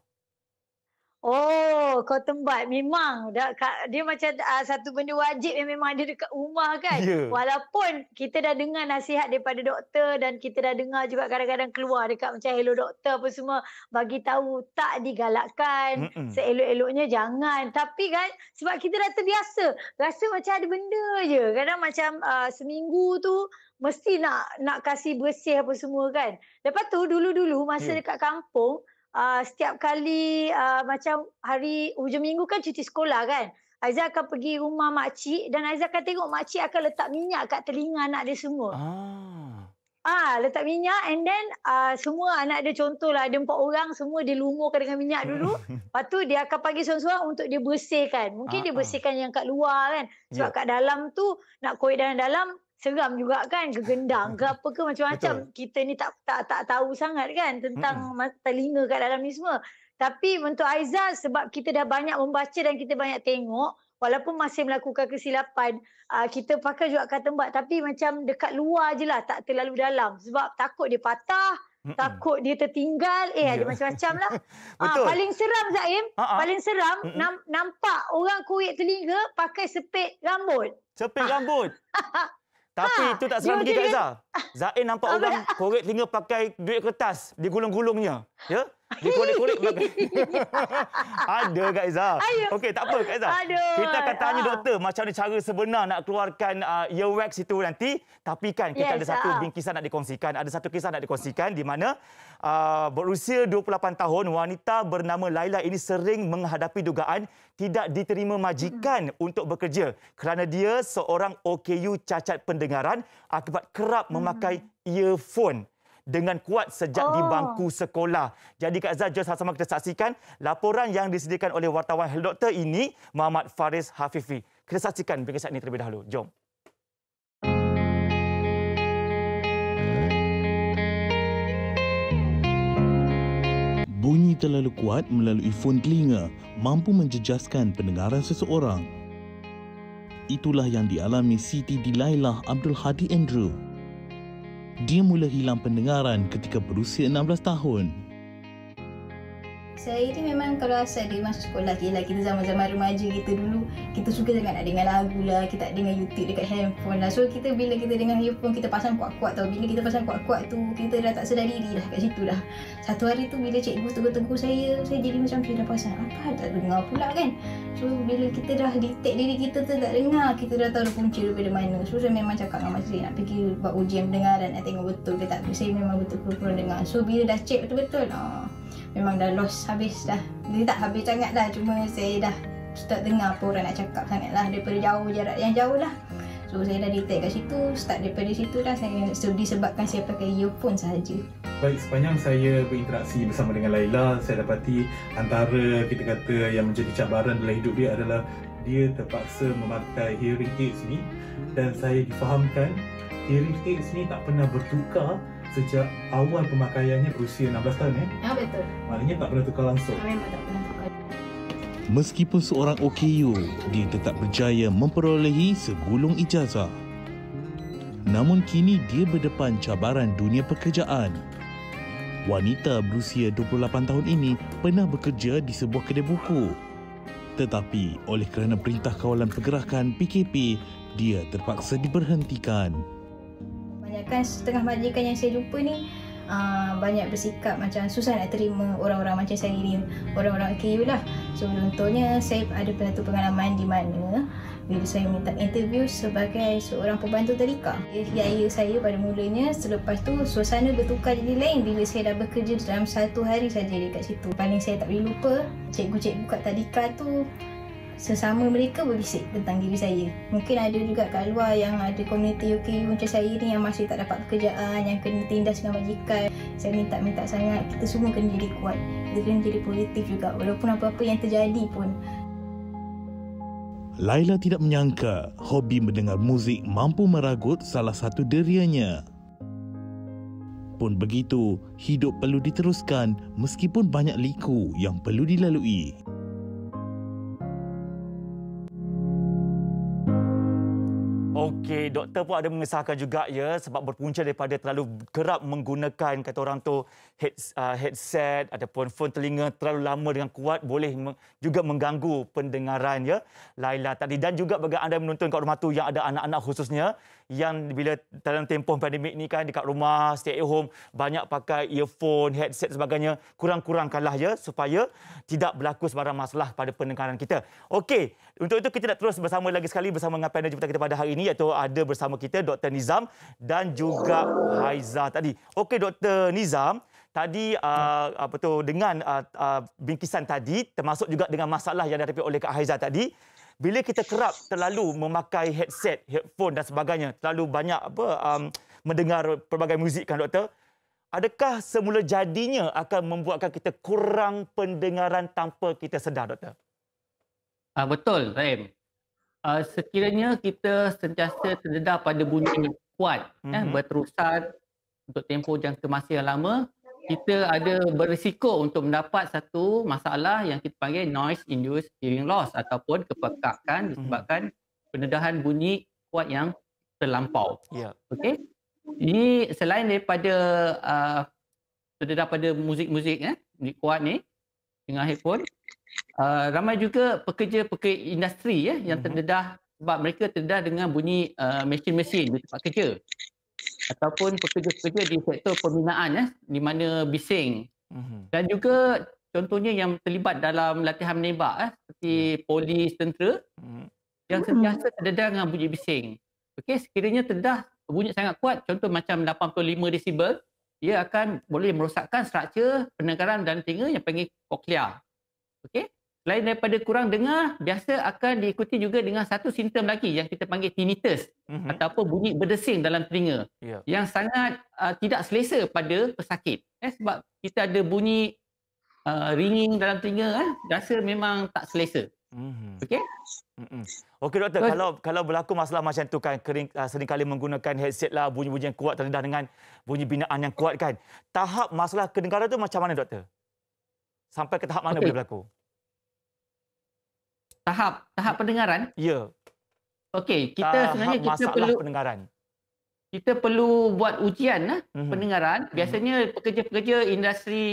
D: Oh, kau tembak memang dia macam uh, satu benda wajib yang memang ada dekat rumah kan. Yeah. Walaupun kita dah dengar nasihat daripada doktor dan kita dah dengar juga kadang-kadang keluar dekat macam hello doktor apa semua bagi tahu tak digalakkan, Mm-mm. seelok-eloknya jangan. Tapi kan sebab kita dah terbiasa, rasa macam ada benda je. Kadang macam uh, seminggu tu mesti nak nak kasih bersih apa semua kan. Lepas tu dulu-dulu masa yeah. dekat kampung Ah, setiap kali uh, macam hari hujung minggu kan cuti sekolah kan. Aiza akan pergi rumah makcik dan Aiza akan tengok makcik akan letak minyak kat telinga anak dia semua. Ah. Ah, letak minyak and then uh, semua anak dia contohlah ada empat orang semua dilumurkan dengan minyak dulu. Lepas tu dia akan panggil seorang-seorang untuk dia bersihkan. Mungkin ah, dia bersihkan ah. yang kat luar kan. Sebab yeah. kat dalam tu nak koyak dalam seram juga kan gegendang ke apa ke macam-macam kita ni tak tak tak tahu sangat kan tentang hmm. telinga kat dalam ni semua tapi untuk Aiza sebab kita dah banyak membaca dan kita banyak tengok walaupun masih melakukan kesilapan ah, kita pakai juga kata mbak tapi macam dekat luar je lah tak terlalu dalam sebab takut dia patah takut dia tertinggal eh yeah. ada ya. macam-macam lah ha, paling seram Zahim, Ha-ha. paling seram nam- nampak orang kurik telinga pakai sepit rambut
A: sepit rambut Tapi ha, itu tak salah pergi kat Zain. Zain nampak ah, orang korek tinggal pakai duit kertas. Dia gulung-gulungnya. Ya? Yeah? Dia korek-korek makan. Ada Kak Iza. Okey, tak apa Kak Iza. Kita akan tanya Aduh. doktor macam mana cara sebenar nak keluarkan uh, earwax itu nanti. Tapi kan kita yes, ada satu uh. bingkisan nak dikongsikan. Ada satu kisah nak dikongsikan di mana uh, berusia 28 tahun, wanita bernama Laila ini sering menghadapi dugaan tidak diterima majikan hmm. untuk bekerja kerana dia seorang OKU cacat pendengaran akibat kerap hmm. memakai earphone dengan kuat sejak oh. di bangku sekolah. Jadi Kak Zah, jom sama-sama kita saksikan laporan yang disediakan oleh wartawan Health Doctor ini, Muhammad Faris Hafifi. Kita saksikan pengisian ini terlebih dahulu. Jom.
E: Bunyi terlalu kuat melalui fon telinga mampu menjejaskan pendengaran seseorang. Itulah yang dialami Siti Dilailah Abdul Hadi Andrew, dia mula hilang pendengaran ketika berusia 16 tahun
F: saya ni memang kalau asal dari masuk sekolah okay, lah, kita zaman-zaman remaja kita dulu kita suka sangat nak dengar lagu lah kita nak dengar youtube dekat handphone lah so kita bila kita dengar handphone kita pasang kuat-kuat tau bila kita pasang kuat-kuat tu kita dah tak sedar diri lah kat situ lah satu hari tu bila cikgu tegur-tegur saya saya jadi macam saya dah pasang apa tak dengar pula kan so bila kita dah detect diri kita tu tak dengar kita dah tahu punca daripada mana so saya memang cakap dengan masa nak pergi buat ujian dengar dan nak tengok betul ke tak saya memang betul-betul dengar so bila dah check betul-betul ah, memang dah lost habis dah dia tak habis sangat dah cuma saya dah start dengar apa orang nak cakap sangat lah daripada jauh jarak yang jauh lah so saya dah detect kat situ start daripada situ dah saya so, disebabkan saya pakai earphone sahaja
E: Baik, sepanjang saya berinteraksi bersama dengan Laila, saya dapati antara kita kata yang menjadi cabaran dalam hidup dia adalah dia terpaksa memakai hearing aids ni dan saya difahamkan hearing aids ni tak pernah bertukar sejak awal pemakaiannya berusia 16 tahun ya? Ya betul. Maknanya tak pernah tukar langsung.
B: Memang tak pernah tukar.
E: Meskipun seorang OKU, dia tetap berjaya memperolehi segulung ijazah. Namun kini dia berdepan cabaran dunia pekerjaan. Wanita berusia 28 tahun ini pernah bekerja di sebuah kedai buku. Tetapi oleh kerana perintah kawalan pergerakan PKP, dia terpaksa diberhentikan.
F: Kebanyakan setengah majikan yang saya jumpa ni uh, banyak bersikap macam susah nak terima orang-orang macam saya ni, orang-orang KU lah. So contohnya saya ada satu pengalaman di mana bila saya minta interview sebagai seorang pembantu tadika. Ya, ya saya pada mulanya selepas tu suasana bertukar jadi lain bila saya dah bekerja dalam satu hari saja dekat situ. Paling saya tak boleh lupa cikgu-cikgu kat tadika tu sesama mereka berbisik tentang diri saya. Mungkin ada juga kat luar yang ada komuniti UKU macam saya ni yang masih tak dapat pekerjaan, yang kena tindas dengan majikan. Saya minta-minta sangat, kita semua kena jadi kuat. Kita kena jadi positif juga walaupun apa-apa yang terjadi pun.
E: Laila tidak menyangka hobi mendengar muzik mampu meragut salah satu derianya. Pun begitu, hidup perlu diteruskan meskipun banyak liku yang perlu dilalui.
A: Okey, hmm. doktor pun ada mengesahkan juga ya sebab berpunca daripada terlalu kerap menggunakan kata orang tu head, uh, headset ataupun phone telinga terlalu lama dengan kuat boleh juga mengganggu pendengaran ya. Laila tadi dan juga bagi anda menonton kat rumah tu yang ada anak-anak khususnya yang bila dalam tempoh pandemik ni kan dekat rumah stay at home banyak pakai earphone headset sebagainya kurang-kurangkanlah ya supaya tidak berlaku sebarang masalah pada pendengaran kita. Okey, untuk itu kita nak terus bersama lagi sekali bersama dengan panel jemputan kita pada hari ini iaitu ada bersama kita Dr Nizam dan juga Haiza tadi. Okey Dr Nizam tadi uh, apa tu dengan uh, uh, bingkisan tadi termasuk juga dengan masalah yang dihadapi oleh Kak Haiza tadi bila kita kerap terlalu memakai headset, headphone dan sebagainya, terlalu banyak apa um, mendengar pelbagai muzik kan doktor? Adakah semula jadinya akan membuatkan kita kurang
C: pendengaran tanpa kita sedar doktor? Ah uh, betul, Rem. Uh, ah, sekiranya kita sentiasa terdedah pada bunyi kuat, mm-hmm. eh mhm. berterusan untuk tempoh jangka masa yang lama, Ya. kita ada berisiko untuk mendapat satu masalah yang kita panggil noise induced hearing loss ataupun kepekakan hmm. disebabkan pendedahan bunyi kuat yang terlampau. Ya. Okey. Ini selain daripada uh, pada muzik-muzik eh ni kuat ni dengan headphone, uh, ramai juga pekerja-pekerja industri ya yang hmm. terdedah sebab mereka terdedah dengan bunyi uh, mesin-mesin di tempat kerja ataupun pekerja-pekerja di sektor pembinaan eh, di mana bising. Mhm. Dan juga contohnya yang terlibat dalam latihan menembak eh, seperti ya. polis, tentera mhm. yang mhm. sentiasa terdedah dengan bunyi bising. Okey, sekiranya terdah bunyi sangat kuat, contoh macam 85 desibel, ia akan boleh merosakkan struktur pendengaran dan telinga yang panggil koklea. Okey, lain daripada kurang dengar, biasa akan diikuti juga dengan satu simptom lagi yang kita panggil tinnitus mm-hmm. ataupun bunyi berdesing dalam telinga yeah. yang sangat uh, tidak selesa pada pesakit. Eh, sebab kita ada bunyi uh, ringing dalam telinga, eh, rasa memang tak selesa. Mm-hmm. Okey? Mhm. Okey doktor, so, kalau
A: kalau berlaku masalah macam tu kan kering, uh, seringkali menggunakan headset lah bunyi-bunyi yang kuat terendah dengan bunyi binaan yang kuat kan. Tahap masalah kedengaran tu macam mana doktor? Sampai ke tahap mana okay. boleh berlaku?
C: tahap tahap ya. pendengaran? Ya. Okey, kita tahap sebenarnya kita masalah perlu pendengaran. Kita perlu buat ujian lah, mm-hmm. pendengaran. Mhm. Biasanya mm-hmm. pekerja-pekerja industri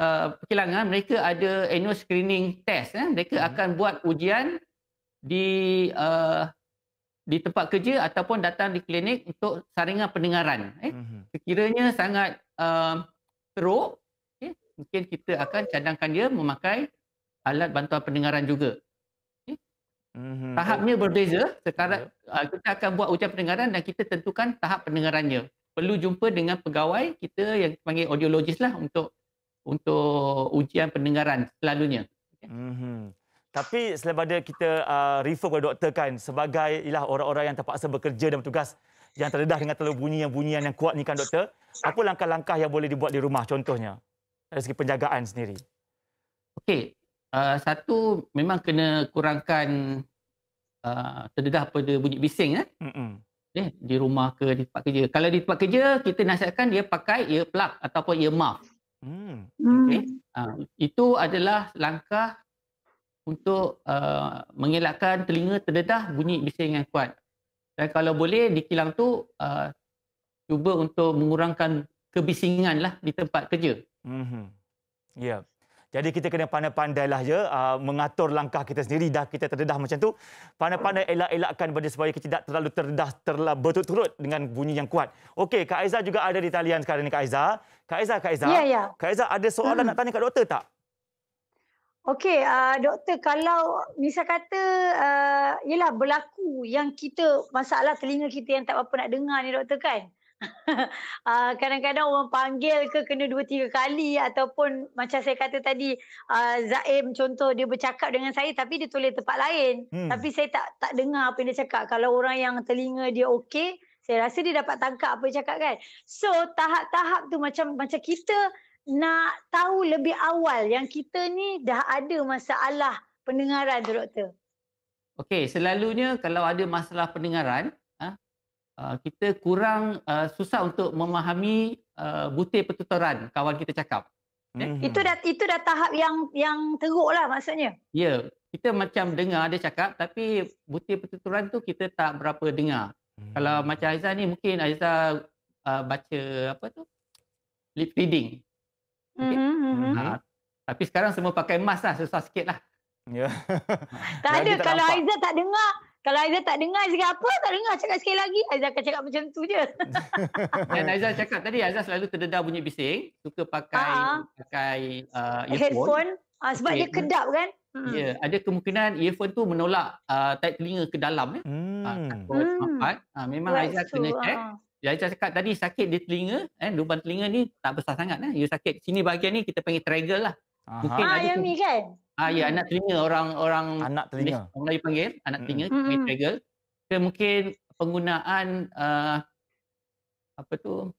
C: uh, eh, perkilangan eh, mereka ada annual screening test eh. Mereka mm-hmm. akan buat ujian di uh, di tempat kerja ataupun datang di klinik untuk saringan pendengaran eh. Mm-hmm. Sekiranya sangat uh, teruk, okay, mungkin kita akan cadangkan dia memakai alat bantuan pendengaran juga. Mm-hmm. Tahapnya berbeza. Sekarang yeah. Ya. kita akan buat ujian pendengaran dan kita tentukan tahap pendengarannya. Perlu jumpa dengan pegawai kita yang panggil audiologis lah untuk untuk ujian pendengaran selalunya. Mm-hmm.
A: Tapi selepas ada kita uh, refer kepada doktor kan sebagai ialah orang-orang yang terpaksa bekerja dan bertugas yang terdedah dengan terlalu bunyi yang bunyi yang kuat ni kan doktor. Apa langkah-langkah
C: yang boleh dibuat di
A: rumah contohnya dari segi penjagaan sendiri?
C: Okey, uh, satu memang kena kurangkan uh, terdedah pada bunyi bising eh? Eh, di rumah ke di tempat kerja. Kalau di tempat kerja, kita nasihatkan dia pakai earplug ataupun earmuff. Hmm. Okay. Uh, hmm. ah, itu adalah langkah untuk uh, mengelakkan telinga terdedah bunyi bising yang kuat. Dan kalau boleh di kilang tu uh, cuba untuk mengurangkan kebisingan lah di tempat kerja. Mm-hmm. Yeah. Jadi
A: kita kena pandai-pandailah ya uh, mengatur langkah kita sendiri dah kita terdedah macam tu. Pandai-pandai elak-elakkan benda supaya kita tidak terlalu terdedah terlalu berturut-turut dengan bunyi yang kuat. Okey, Kak Aiza juga ada di talian sekarang ni Kak Aiza. Kak Aiza, Kak Aiza. Ya, ya. Kak Aiza ada soalan hmm. nak tanya kat doktor tak?
D: Okey, uh, doktor kalau misal kata uh, berlaku yang kita masalah telinga kita yang tak apa-apa nak dengar ni doktor kan uh, kadang-kadang orang panggil ke kena dua tiga kali ataupun macam saya kata tadi uh, Zaim contoh dia bercakap dengan saya tapi dia tulis tempat lain hmm. tapi saya tak tak dengar apa yang dia cakap kalau orang yang telinga dia okey saya rasa dia dapat tangkap apa dia cakap kan so tahap-tahap tu macam macam kita nak tahu lebih awal yang kita ni dah ada masalah pendengaran tu doktor
C: Okey, selalunya kalau ada masalah pendengaran, Ah, kita kurang uh, susah untuk memahami uh, butir pertuturan kawan kita cakap. Mm-hmm. Itu
D: dah itu dah tahap yang yang teruklah maksudnya.
C: Ya, yeah, kita macam dengar dia cakap tapi butir pertuturan tu kita tak berapa dengar. Mm-hmm. Kalau macam Aizah ni mungkin Aizah uh, baca apa tu? Lip reading.
B: Okay? Mm-hmm. Mhm, ha,
C: tapi sekarang semua pakai mask lah susah sikit lah. Ya. Yeah. tak ada tak kalau nampak.
D: tak dengar kalau Aizah tak dengar Aizah apa Tak dengar cakap sekali lagi Aizah akan cakap macam tu je
C: Dan Aizah cakap tadi Aizah selalu terdedah bunyi bising Suka pakai uh-huh. Pakai uh, earphone, headphone
D: uh, Sebab okay. dia kedap kan Hmm. Ya,
C: ada kemungkinan earphone tu menolak uh, tight telinga ke dalam eh. Hmm. Uh, takut hmm. Uh, memang right, Aizah kena check. Uh. Aizah cakap tadi sakit di telinga, eh lubang telinga ni tak besar sangat eh. You sakit sini bahagian ni kita panggil triangle lah. Aha. Mungkin ah, ada yang ni kan? Ah ya anak telinga orang-orang anak telinga. Orang Melayu panggil anak telinga, mm. trigger. Ke mungkin penggunaan uh, apa tu?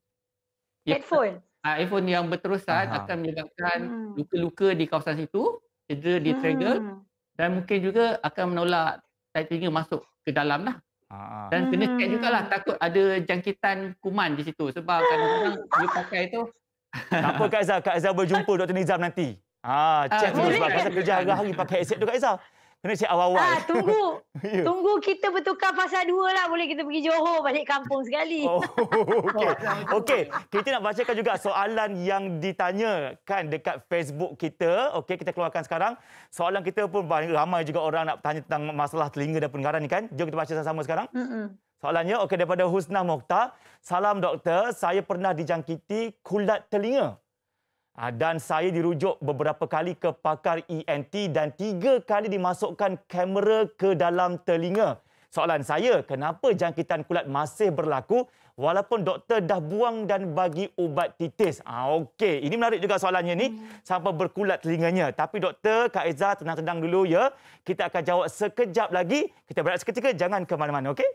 C: Ya, headphone. Ya, uh, iPhone yang berterusan Aha. akan menyebabkan mm. luka-luka di kawasan situ, cedera di trigger mm. dan mungkin juga akan menolak tai telinga masuk ke dalam lah. Ah, ah. Dan kena check mm-hmm. jugalah takut ada jangkitan kuman di situ sebab
D: kadang-kadang dia pakai tu.
A: Tak apa Kak Azhar, Kak Azhar berjumpa Dr. Nizam nanti. Ah, ah check uh, sebab pasal kerja hari-hari pakai aset tu Kak Isa. Kena cek awal-awal. Ah, tunggu. yeah.
D: Tunggu kita bertukar fasa dua lah. Boleh kita pergi Johor balik kampung sekali. Oh, okay. okay.
A: Kita nak bacakan juga soalan yang ditanya kan dekat Facebook kita. Okay, kita keluarkan sekarang. Soalan kita pun ramai juga orang nak tanya tentang masalah telinga dan pendengaran ni kan. Jom kita baca sama-sama sekarang. Mm Soalannya, okay, daripada Husna Mokhtar. Salam doktor, saya pernah dijangkiti kulat telinga. Ah, dan saya dirujuk beberapa kali ke pakar ENT dan tiga kali dimasukkan kamera ke dalam telinga. Soalan saya, kenapa jangkitan kulat masih berlaku walaupun doktor dah buang dan bagi ubat titis? Ah, Okey, ini menarik juga soalannya ni hmm. sampai berkulat telinganya. Tapi doktor, Kak Ezra tenang-tenang dulu ya. Kita akan jawab sekejap lagi. Kita berat seketika, jangan ke mana-mana. Okey?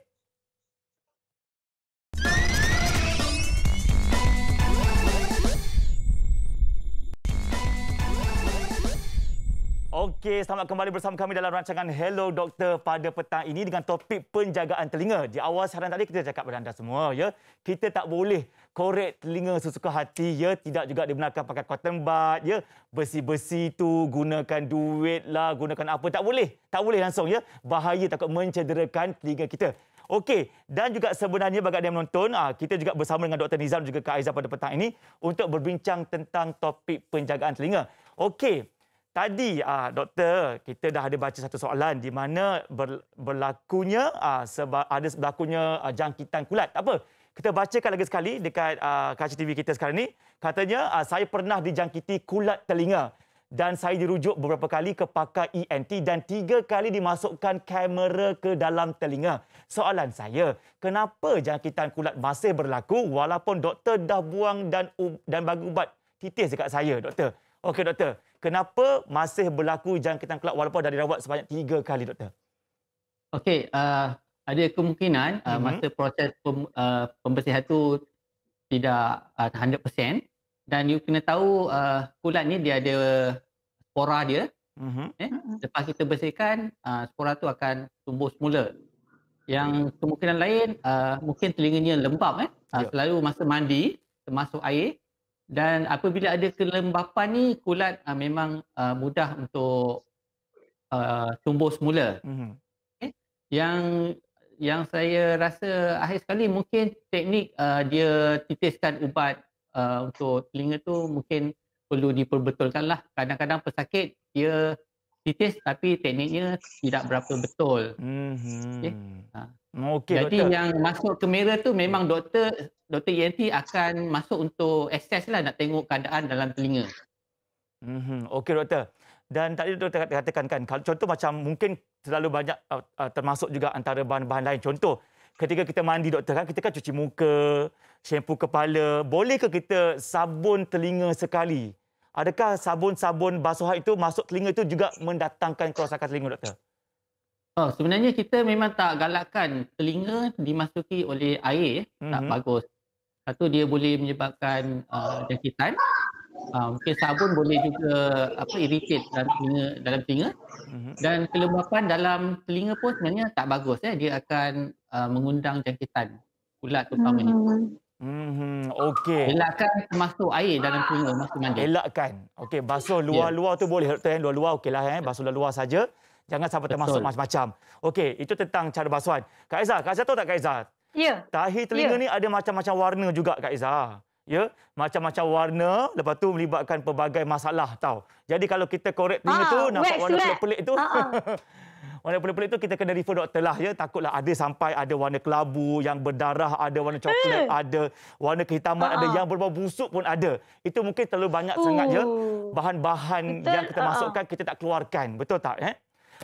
A: Okey, selamat kembali bersama kami dalam rancangan Hello Doktor pada petang ini dengan topik penjagaan telinga. Di awal saran tadi kita cakap pada anda semua, ya. Kita tak boleh korek telinga sesuka hati, ya. Tidak juga dibenarkan pakai cotton bud, ya. Besi-besi tu gunakan duit lah, gunakan apa. Tak boleh. Tak boleh langsung, ya. Bahaya takut mencederakan telinga kita. Okey, dan juga sebenarnya bagi anda yang menonton, ah, kita juga bersama dengan Dr. Nizam juga Kak Aizah pada petang ini untuk berbincang tentang topik penjagaan telinga. Okey, Tadi uh, doktor kita dah ada baca satu soalan di mana ber, berlakunya uh, seba, ada berlakunya uh, jangkitan kulat. Tak apa. Kita bacakan lagi sekali dekat uh, kaca TV kita sekarang ni. Katanya uh, saya pernah dijangkiti kulat telinga dan saya dirujuk beberapa kali ke pakar ENT dan tiga kali dimasukkan kamera ke dalam telinga. Soalan saya, kenapa jangkitan kulat masih berlaku walaupun doktor dah buang dan dan bagi ubat titis dekat saya, doktor? Okey, doktor kenapa masih berlaku jangkitan kelab walaupun dah dirawat sebanyak tiga kali doktor?
C: Okey, uh, ada kemungkinan uh, mm-hmm. masa proses pem, uh, pembersihan itu tidak uh, 100% dan you kena tahu uh, kulat ni dia ada spora dia. Mm-hmm. Eh? Lepas kita bersihkan, uh, spora tu akan tumbuh semula. Yang kemungkinan lain, uh, mungkin telinganya lembab. Eh? Uh, selalu masa mandi, termasuk air, dan apabila ada kelembapan ni kulat uh, memang uh, mudah untuk uh, tumbuh semula. Mm-hmm. Okay. Eh, yang yang saya rasa akhir sekali mungkin teknik uh, dia titiskan ubat uh, untuk telinga tu mungkin perlu diperbetulkan lah. Kadang-kadang pesakit dia titis tapi tekniknya tidak berapa betul. Mm-hmm. Okay. Ha.
A: Hmm, okay, Jadi doktor.
C: yang masuk kamera tu memang yeah. doktor doktor ENT akan masuk untuk assess lah nak tengok keadaan dalam telinga.
A: Mm-hmm. Okey doktor. Dan tadi doktor katakan kan, kalau contoh macam mungkin terlalu banyak uh, uh, termasuk juga antara bahan-bahan lain. Contoh, ketika kita mandi doktor kan, kita kan cuci muka, syampu kepala. Bolehkah kita sabun telinga sekali? Adakah sabun-sabun basuhan itu masuk telinga itu juga mendatangkan kerosakan telinga doktor?
C: Oh, sebenarnya kita memang tak galakkan telinga dimasuki oleh air mm-hmm. tak mhm. bagus. Satu dia boleh menyebabkan uh, jangkitan. Uh, mungkin sabun boleh juga apa irritate dalam telinga dalam telinga mm-hmm. dan kelembapan dalam telinga pun sebenarnya tak bagus eh dia akan uh, mengundang jangkitan ulat terutamanya. Mm-hmm. Mm-hmm. Okey. Elakkan termasuk air dalam sungai masa mandi. Elakkan. Okey, basuh ya. luar-luar
A: yeah. tu boleh. Doktor, eh? luar-luar okeylah. Eh? Basuh luar-luar saja. Jangan sampai termasuk macam-macam. Okey, itu tentang cara basuhan. Kak Aizah, Kak Aizah tahu tak Kak Aizah? Ya. Yeah. Tahi telinga yeah. ni ada macam-macam warna juga Kak Aizah. Ya, macam-macam warna lepas tu melibatkan pelbagai masalah tau. Jadi kalau kita korek telinga ah, tu nampak warna eh. pelik-pelik tu. Ah, ah. Warna pelik-pelik itu kita kena refer doktor lah ya. Takutlah ada sampai ada warna kelabu yang berdarah, ada warna coklat, eh. ada warna kehitaman, uh-huh. ada yang berbau busuk pun ada. Itu mungkin terlalu banyak uh. sangat ya. Bahan-bahan yang kita masukkan uh-huh. kita tak keluarkan. Betul tak? Eh?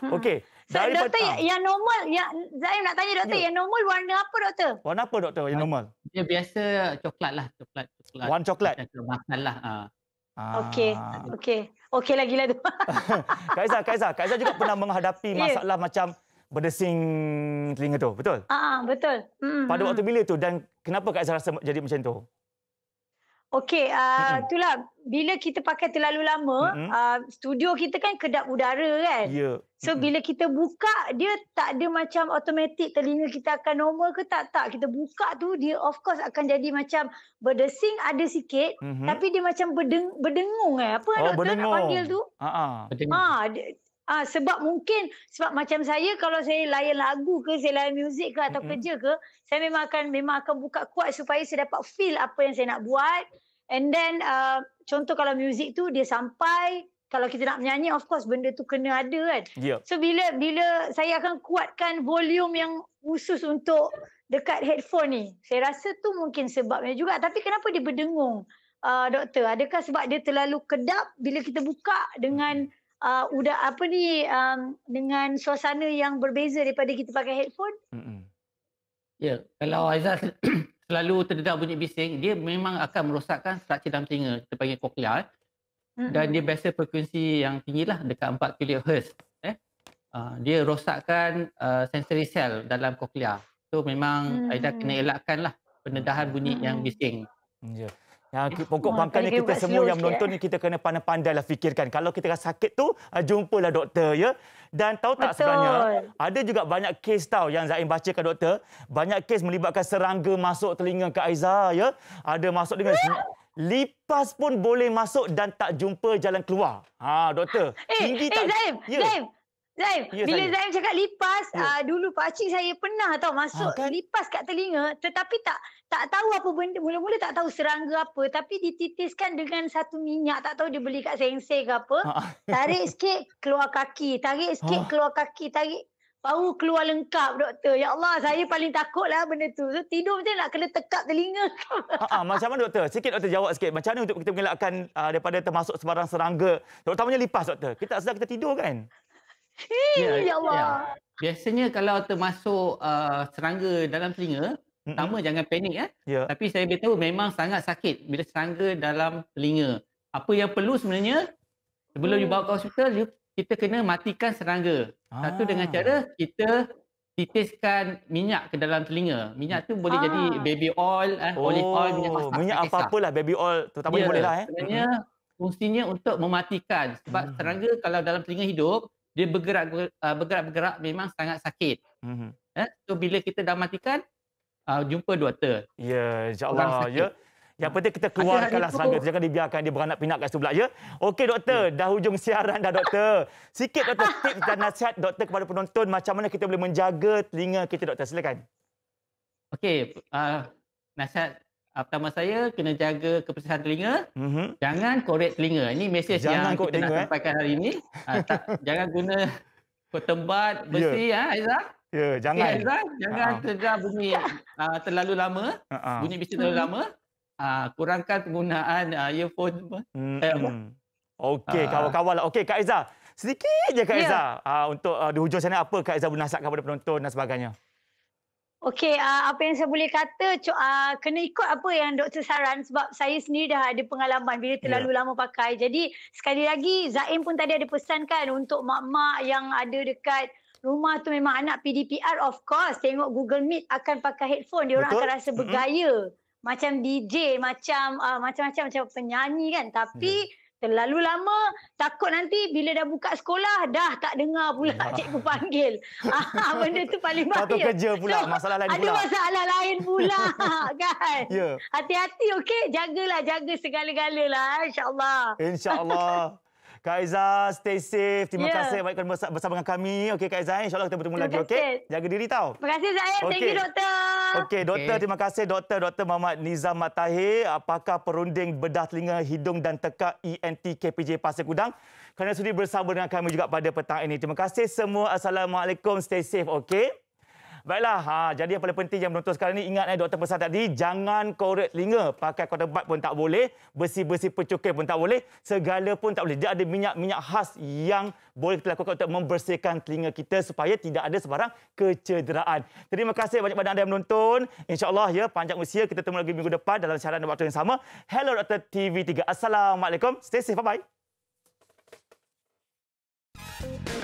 D: Hmm. Okey. So, Dari doktor, yang normal, yang, saya nak tanya doktor, you. Ya. yang normal warna apa doktor?
C: Warna apa doktor yang normal? Dia biasa coklat lah. Coklat, coklat. Warna coklat? coklat lah. Uh. Ah.
A: Okey,
D: okey. Okey lagi lah tu.
A: Kaiza, Kaiza, Kaiza juga pernah menghadapi ya. masalah yeah. macam berdesing telinga tu, betul?
D: Ah, uh, betul. Mm-hmm. Pada waktu
A: bila tu dan kenapa Kaiza rasa jadi macam tu?
D: Okey, uh, mm-hmm. itulah bila kita pakai terlalu lama, mm-hmm. uh, studio kita kan kedap udara kan. Yeah. So mm-hmm. bila kita buka dia tak ada macam automatik telinga kita akan normal ke tak tak. Kita buka tu dia of course akan jadi macam berdesing ada sikit mm-hmm. tapi dia macam berdeng- berdengung eh. Apa oh, doktor berdengung. nak panggil tu? Ha. uh Ha, Ah ha, sebab mungkin sebab macam saya kalau saya layan lagu ke saya layan muzik ke atau mm-hmm. kerja ke saya memang akan memang akan buka kuat supaya saya dapat feel apa yang saya nak buat and then uh, contoh kalau muzik tu dia sampai kalau kita nak menyanyi of course benda tu kena ada kan yeah. so bila bila saya akan kuatkan volume yang khusus untuk dekat headphone ni saya rasa tu mungkin sebabnya juga tapi kenapa dia berdengung uh, doktor adakah sebab dia terlalu kedap bila kita buka dengan mm uh, udah apa ni um, dengan suasana yang berbeza daripada kita pakai headphone?
C: Ya, yeah. kalau Aizah selalu terdedah bunyi bising, dia memang akan merosakkan struktur dalam telinga. Kita panggil cochlea. Eh. Dan dia biasa frekuensi yang tinggi lah dekat 4 kHz. Eh. Uh, dia rosakkan uh, sensory cell dalam cochlea. So memang hmm. Aizah kena elakkan lah pendedahan bunyi hmm. yang bising.
A: Yeah. Ha, eh, yang pokok pangkalnya kita semua yang menonton eh. ni kita kena pandai pandai lah fikirkan. Kalau kita rasa sakit tu, ha, jumpalah doktor ya. Dan tahu tak Betul. sebenarnya, ada juga banyak kes tau yang Zain baca ke doktor. Banyak kes melibatkan serangga masuk telinga ke Aiza ya. Ada masuk dengan lipas pun boleh masuk dan tak jumpa jalan keluar. Ha doktor. Eh, tinggi eh, tak? Zaim, ya. Zaim.
D: Zaim, ya, bila saya. Zaim cakap lipas, ya. uh, dulu pakcik saya pernah tau masuk ha, kan? lipas kat telinga tetapi tak tak tahu apa benda, mula-mula tak tahu serangga apa tapi dititiskan dengan satu minyak, tak tahu dia beli kat sensei ke apa. Ha. Tarik sikit, keluar kaki. Tarik sikit, ha. keluar kaki. Tarik, baru keluar lengkap doktor. Ya Allah, saya paling takutlah lah benda tu. So, tidur macam nak kena tekap telinga. Ha,
A: ha, macam mana doktor? Sikit doktor jawab sikit. Macam mana untuk kita mengelakkan uh, daripada termasuk sebarang serangga? Terutamanya lipas doktor.
C: Kita tak sedar kita tidur kan?
D: Hei, ya, ya, ya. Allah. Ya.
C: Biasanya kalau termasuk uh, serangga dalam telinga, pertama mm-hmm. jangan panik eh. ya. Tapi saya beritahu memang sangat sakit bila serangga dalam telinga. Apa yang perlu sebenarnya sebelum mm. you hmm. bawa ke hospital, you, kita kena matikan serangga. Ah. Satu dengan ah. cara kita titiskan minyak ke dalam telinga. Minyak tu boleh ah. jadi baby oil, eh, oh. olive oil, minyak oh, masak. Minyak apa-apalah baby oil terutama ya, boleh lah eh. Sebenarnya fungsinya untuk mematikan sebab mm. serangga kalau dalam telinga hidup dia bergerak ah, bergerak bergerak memang sangat sakit. Mm-hmm. Eh, so bila kita dah matikan ah, jumpa doktor. Ya, insya-Allah ya. Yang hmm.
A: penting kita keluarkanlah serangga tu. Jangan dibiarkan dia beranak pinak kat situ pula, ya? Okey, doktor. Hmm. Dah hujung siaran dah, doktor. Sikit, doktor. Tips dan nasihat doktor kepada penonton. Macam mana kita boleh menjaga telinga kita,
C: doktor. Silakan. Okey. Uh, nasihat Uh, pertama saya kena jaga kebersihan telinga. Mm-hmm. Jangan korek telinga. Ini mesej jangan yang kita telinga, nak eh. sampaikan hari ini. Uh, tak, jangan guna ketembat besi ya, yeah. ha, Aiza. Ya, yeah, jangan. Okay, eh, Aizah, jangan uh-huh. terjah bunyi uh, ah, terlalu lama. Uh-huh. Bunyi besi terlalu lama. Uh, kurangkan penggunaan uh, earphone. Mm-hmm. Okey, uh. kawan-kawan. Lah. Okey, Kak Aiza.
A: Sedikit saja, Kak ya. Aiza. Yeah. Uh, untuk uh, di hujung sana apa Kak Aiza bernasihat kepada penonton dan sebagainya.
D: Okey, uh, apa yang saya boleh kata, co- uh, kena ikut apa yang doktor saran sebab saya sendiri dah ada pengalaman bila terlalu yeah. lama pakai. Jadi, sekali lagi, Zain pun tadi ada pesan kan untuk mak-mak yang ada dekat rumah tu memang anak PDPR, of course. Tengok Google Meet akan pakai headphone, dia orang akan rasa bergaya. Mm-hmm. Macam DJ, macam ah, macam-macam, macam penyanyi kan. Tapi... Yeah. Terlalu lama takut nanti bila dah buka sekolah dah tak dengar pula ya. cikgu panggil. Ah, benda tu paling bahaya. Tak kerja pula so, masalah lain ada pula. Ada masalah lain pula kan. hati ya. Hati-hati okey jagalah jaga segala-galalah insya Insyaallah.
A: insya Kak Aizah, stay safe. Terima yeah. kasih baik bersama, bersama dengan kami. Okey Kak Aizah, eh? insya-Allah kita bertemu lagi, okey? Jaga diri tau.
D: Terima kasih Zain. Eh. Thank okay. you doktor. Okey, doktor
A: terima kasih doktor Dr. Muhammad Nizam Matahir, apakah perunding bedah telinga hidung dan tekak ENT KPJ Pasir Kudang? Kerana sudi bersama dengan kami juga pada petang ini. Terima kasih semua. Assalamualaikum. Stay safe, okey? Baiklah, ha, jadi yang paling penting yang menonton sekarang ini ingat eh, doktor pesan tadi, jangan korek linga. Pakai kotak bat pun tak boleh, besi-besi pencukir pun tak boleh, segala pun tak boleh. Dia ada minyak-minyak khas yang boleh kita lakukan untuk membersihkan telinga kita supaya tidak ada sebarang kecederaan. Terima kasih banyak banyak anda yang menonton. InsyaAllah ya, panjang usia. Kita temu lagi minggu depan dalam siaran dan waktu yang sama. Hello Dr. TV3. Assalamualaikum. Stay safe. Bye-bye.